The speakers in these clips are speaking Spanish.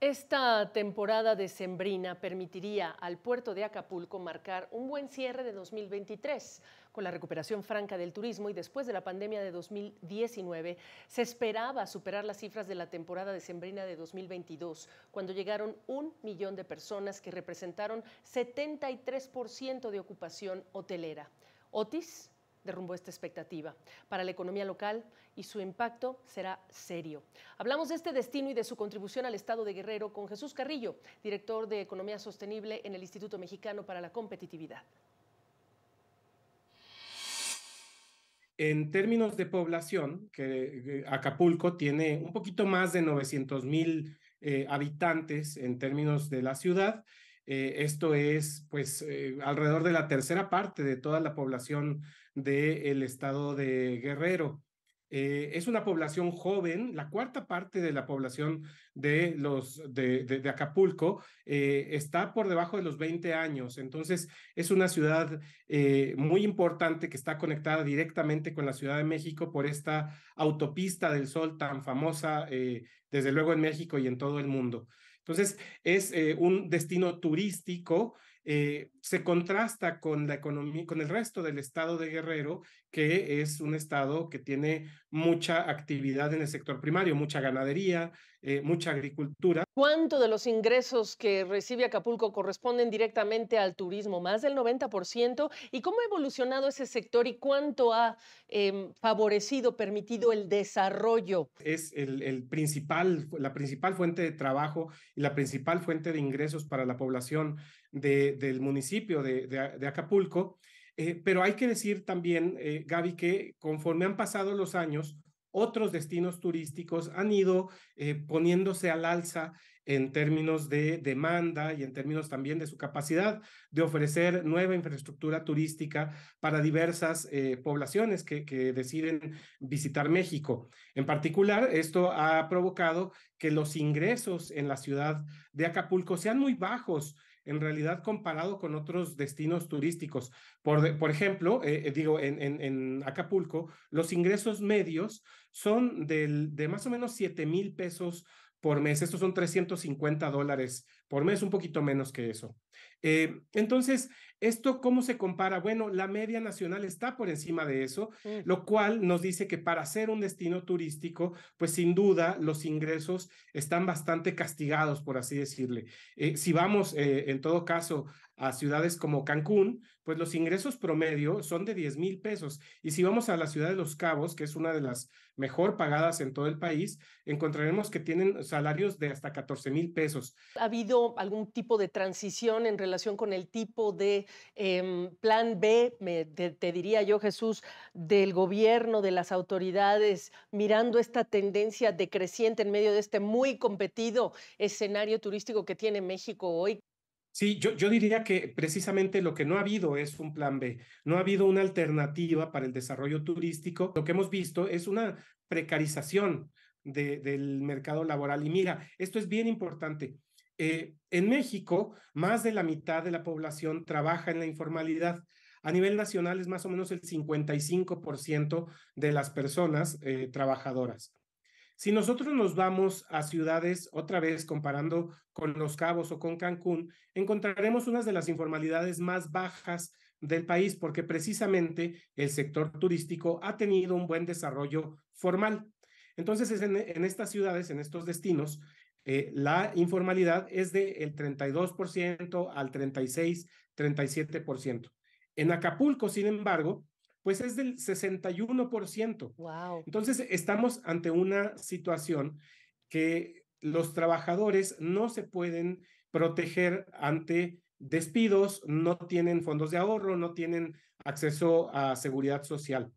Esta temporada de sembrina permitiría al puerto de Acapulco marcar un buen cierre de 2023. Con la recuperación franca del turismo y después de la pandemia de 2019, se esperaba superar las cifras de la temporada de sembrina de 2022, cuando llegaron un millón de personas que representaron 73% de ocupación hotelera. Otis derrumbó esta expectativa para la economía local y su impacto será serio. Hablamos de este destino y de su contribución al Estado de Guerrero con Jesús Carrillo, director de Economía Sostenible en el Instituto Mexicano para la Competitividad. En términos de población, que Acapulco tiene un poquito más de 900 mil eh, habitantes en términos de la ciudad, eh, esto es, pues, eh, alrededor de la tercera parte de toda la población del el estado de Guerrero. Eh, es una población joven, la cuarta parte de la población de, los, de, Acapulco está por debajo de los 20 años. Entonces, es una ciudad muy importante que está conectada directamente con la Ciudad de México por esta autopista del sol tan famosa, desde luego en México y en todo el mundo. Entonces, es eh, un destino turístico, eh, se contrasta con la economía, con el resto del estado de Guerrero, que es un estado que tiene mucha actividad en el sector primario, mucha ganadería, eh, mucha agricultura, ¿Cuánto de los ingresos que recibe Acapulco corresponden directamente al turismo? Más del 90%. ¿Y cómo ha evolucionado ese sector y cuánto ha em, favorecido, permitido el desarrollo? Es la principal fuente de trabajo y la principal fuente de ingresos para la población del municipio de, Acapulco. Eh, pero hay que decir también, eh, Gaby, que conforme han pasado los años, otros destinos turísticos han ido eh, poniéndose al alza en términos de demanda y en términos también de su capacidad de ofrecer nueva infraestructura turística para diversas eh, poblaciones que, deciden visitar México. En particular, esto ha provocado que los ingresos en la ciudad de Acapulco sean muy bajos en realidad comparado con otros destinos turísticos. Por, ejemplo, eh, eh, digo, en, Acapulco, los ingresos medios son de más o menos 7 mil pesos por mes. Estos son 350 dólares por mes un poquito menos que eso. Eh, entonces, ¿esto cómo se compara? Bueno, la media nacional está por encima de eso, mm. lo cual nos dice que para ser un destino turístico, pues sin duda los ingresos están bastante castigados, por así decirle. Eh, si vamos, eh, en todo caso, a ciudades como Cancún, pues los ingresos promedio son de 10 mil pesos. Y si vamos a la ciudad de Los Cabos, que es una de las mejor pagadas en todo el país, encontraremos que tienen salarios de hasta 14 mil pesos. Ha habido algún tipo de transición en relación con el tipo de em, plan B, te, diría yo, Jesús, del gobierno, de las autoridades, mirando esta tendencia decreciente en medio de este muy competido escenario turístico que tiene México hoy? Sí, yo, yo diría que precisamente lo que no ha habido es un plan B, no ha habido una alternativa para el desarrollo turístico. Lo que hemos visto es una precarización de, del mercado laboral. Y mira, esto es bien importante. Eh, en México, más de la mitad de la población trabaja en la informalidad. A nivel nacional es más o menos el 55% de las personas eh, trabajadoras. Si nosotros nos vamos a ciudades, otra vez comparando con Los Cabos o con Cancún, encontraremos unas de las informalidades más bajas del país, porque precisamente el sector turístico ha tenido un buen desarrollo formal. Entonces, en estas ciudades, en estos destinos, eh, la informalidad es del el 32% al 36, 37%. En Acapulco, sin embargo, pues es del 61%. Wow. Entonces, estamos ante una situación que los trabajadores no se pueden proteger ante despidos, no tienen fondos de ahorro, no tienen acceso a seguridad social.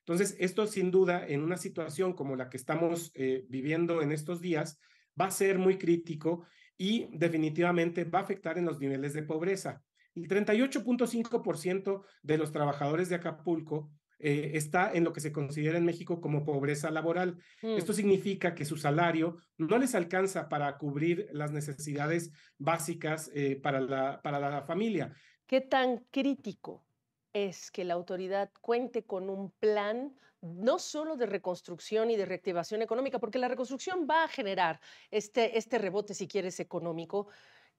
Entonces, esto sin duda, en una situación como la que estamos eh, viviendo en estos días, va a ser muy crítico y definitivamente va a afectar en los niveles de pobreza. El 38.5% de los trabajadores de Acapulco eh, está en lo que se considera en México como pobreza laboral. Mm. Esto significa que su salario no les alcanza para cubrir las necesidades básicas eh, para, la, para la familia. ¿Qué tan crítico es que la autoridad cuente con un plan no solo de reconstrucción y de reactivación económica, porque la reconstrucción va a generar este, este rebote, si quieres, económico.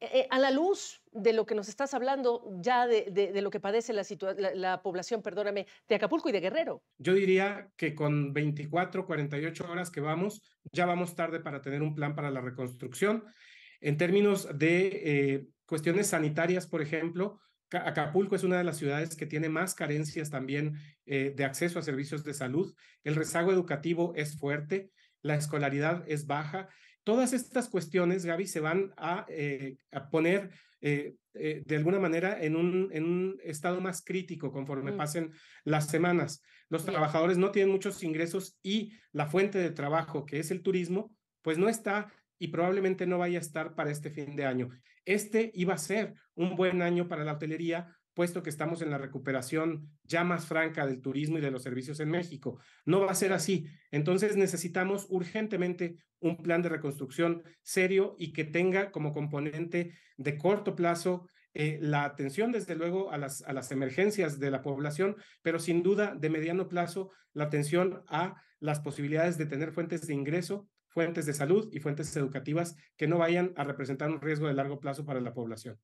Eh, eh, a la luz de lo que nos estás hablando ya de, lo que padece la, población, perdóname, de Acapulco y de Guerrero. Yo diría que con 24, 48 horas que vamos, ya vamos tarde para tener un plan para la reconstrucción. En términos de eh, cuestiones sanitarias, por ejemplo, Acapulco es una de las ciudades que tiene más carencias también eh, de acceso a servicios de salud. El rezago educativo es fuerte, la escolaridad es baja. Todas estas cuestiones, Gaby, se van a, eh, poner eh, de alguna manera en un, estado más crítico conforme mm. pasen las semanas. Los trabajadores no tienen muchos ingresos y la fuente de trabajo, que es el turismo, pues no está y probablemente no vaya a estar para este fin de año. Este iba a ser un buen año para la hotelería, puesto que estamos en la recuperación ya más franca del turismo y de los servicios en México. No va a ser así. Entonces necesitamos urgentemente un plan de reconstrucción serio y que tenga como componente de corto plazo eh, la atención, desde luego, a las, a las emergencias de la población, pero sin duda, de mediano plazo, la atención a las posibilidades de tener fuentes de ingreso fuentes de salud y fuentes educativas que no vayan a representar un riesgo de largo plazo para la población.